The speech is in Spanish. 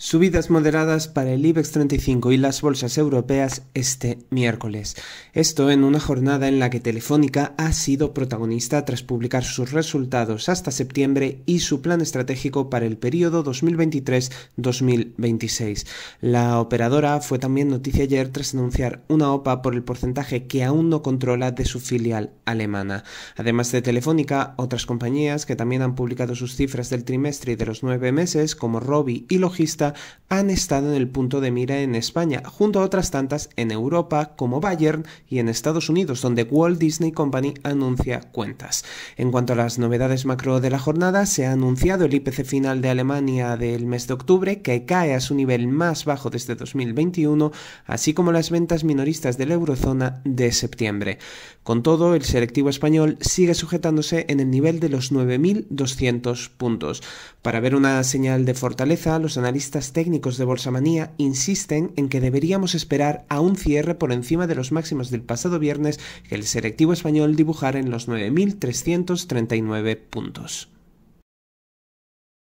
Subidas moderadas para el IBEX 35 y las bolsas europeas este miércoles. Esto en una jornada en la que Telefónica ha sido protagonista tras publicar sus resultados hasta septiembre y su plan estratégico para el periodo 2023-2026. La operadora fue también noticia ayer tras anunciar una OPA por el porcentaje que aún no controla de su filial alemana. Además de Telefónica, otras compañías que también han publicado sus cifras del trimestre y de los nueve meses, como Robi y Logista, han estado en el punto de mira en España, junto a otras tantas en Europa como Bayern y en Estados Unidos, donde Walt Disney Company anuncia cuentas. En cuanto a las novedades macro de la jornada, se ha anunciado el IPC final de Alemania del mes de octubre, que cae a su nivel más bajo desde 2021, así como las ventas minoristas de la eurozona de septiembre. Con todo, el selectivo español sigue sujetándose en el nivel de los 9.200 puntos. Para ver una señal de fortaleza, los analistas técnicos de Bolsamanía insisten en que deberíamos esperar a un cierre por encima de los máximos del pasado viernes que el selectivo español dibujara en los 9.339 puntos.